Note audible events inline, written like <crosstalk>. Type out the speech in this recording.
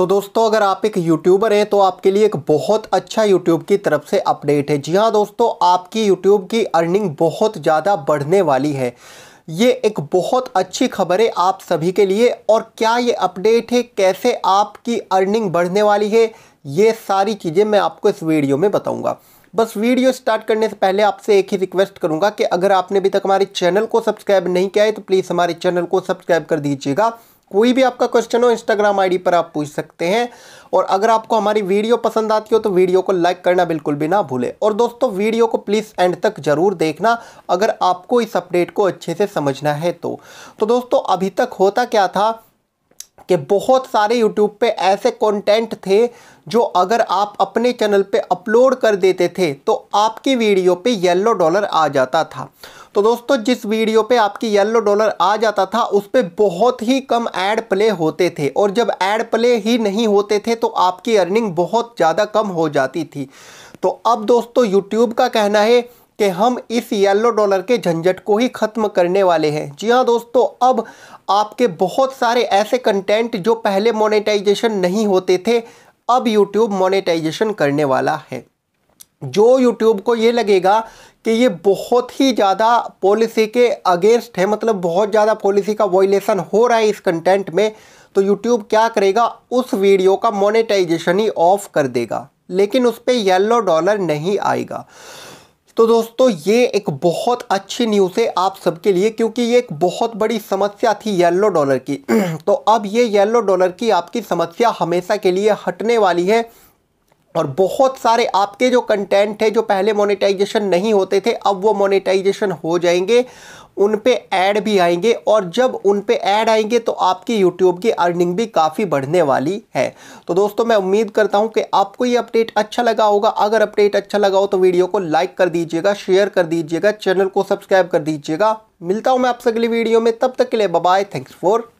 तो दोस्तों अगर आप एक यूट्यूबर हैं तो आपके लिए एक बहुत अच्छा यूट्यूब की तरफ से अपडेट है जी हाँ दोस्तों आपकी यूट्यूब की अर्निंग बहुत ज़्यादा बढ़ने वाली है ये एक बहुत अच्छी खबर है आप सभी के लिए और क्या ये अपडेट है कैसे आपकी अर्निंग बढ़ने वाली है ये सारी चीज़ें मैं आपको इस वीडियो में बताऊँगा बस वीडियो स्टार्ट करने से पहले आपसे एक ही रिक्वेस्ट करूँगा कि अगर आपने अभी तक हमारे चैनल को सब्सक्राइब नहीं किया है तो प्लीज़ हमारे चैनल को सब्सक्राइब कर दीजिएगा कोई भी आपका क्वेश्चन हो इंस्टाग्राम आईडी पर आप पूछ सकते हैं और अगर आपको हमारी वीडियो पसंद आती हो तो वीडियो को लाइक करना बिल्कुल भी ना भूले और दोस्तों वीडियो को प्लीज़ एंड तक ज़रूर देखना अगर आपको इस अपडेट को अच्छे से समझना है तो, तो दोस्तों अभी तक होता क्या था कि बहुत सारे YouTube पे ऐसे कंटेंट थे जो अगर आप अपने चैनल पे अपलोड कर देते थे तो आपकी वीडियो पे येलो डॉलर आ जाता था तो दोस्तों जिस वीडियो पे आपकी येलो डॉलर आ जाता था उस पर बहुत ही कम एड प्ले होते थे और जब एड प्ले ही नहीं होते थे तो आपकी अर्निंग बहुत ज़्यादा कम हो जाती थी तो अब दोस्तों यूट्यूब का कहना है कि हम इस येलो डॉलर के झंझट को ही ख़त्म करने वाले हैं जी हाँ दोस्तों अब आपके बहुत सारे ऐसे कंटेंट जो पहले मोनेटाइजेशन नहीं होते थे अब यूट्यूब मोनेटाइजेशन करने वाला है जो यूट्यूब को ये लगेगा कि ये बहुत ही ज़्यादा पॉलिसी के अगेंस्ट है मतलब बहुत ज़्यादा पॉलिसी का वॉयलेशन हो रहा है इस कंटेंट में तो यूट्यूब क्या करेगा उस वीडियो का मोनेटाइजेशन ही ऑफ कर देगा लेकिन उस पर येल्लो डॉलर नहीं आएगा तो दोस्तों ये एक बहुत अच्छी न्यूज़ है आप सबके लिए क्योंकि ये एक बहुत बड़ी समस्या थी येल्लो डॉलर की <clears throat> तो अब ये येल्लो डॉलर की आपकी समस्या हमेशा के लिए हटने वाली है और बहुत सारे आपके जो कंटेंट है जो पहले मोनेटाइजेशन नहीं होते थे अब वो मोनेटाइजेशन हो जाएंगे उन पे ऐड भी आएंगे और जब उन पे ऐड आएंगे तो आपकी यूट्यूब की अर्निंग भी काफ़ी बढ़ने वाली है तो दोस्तों मैं उम्मीद करता हूँ कि आपको ये अपडेट अच्छा लगा होगा अगर अपडेट अच्छा लगा हो तो वीडियो को लाइक कर दीजिएगा शेयर कर दीजिएगा चैनल को सब्सक्राइब कर दीजिएगा मिलता हूँ मैं आपसे अगली वीडियो में तब तक के लिए बाय थैंक्स फॉर